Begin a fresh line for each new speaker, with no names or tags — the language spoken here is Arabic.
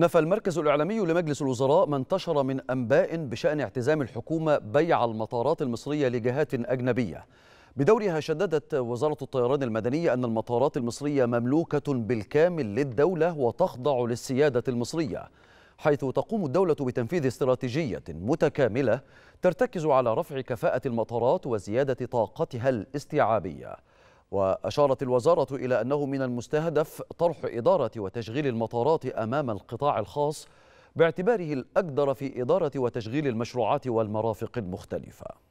نفى المركز الإعلامي لمجلس الوزراء ما انتشر من أنباء بشأن اعتزام الحكومة بيع المطارات المصرية لجهات أجنبية بدورها شددت وزارة الطيران المدنية أن المطارات المصرية مملوكة بالكامل للدولة وتخضع للسيادة المصرية حيث تقوم الدولة بتنفيذ استراتيجية متكاملة ترتكز على رفع كفاءة المطارات وزيادة طاقتها الاستيعابية وأشارت الوزارة إلى أنه من المستهدف طرح إدارة وتشغيل المطارات أمام القطاع الخاص باعتباره الأقدر في إدارة وتشغيل المشروعات والمرافق المختلفة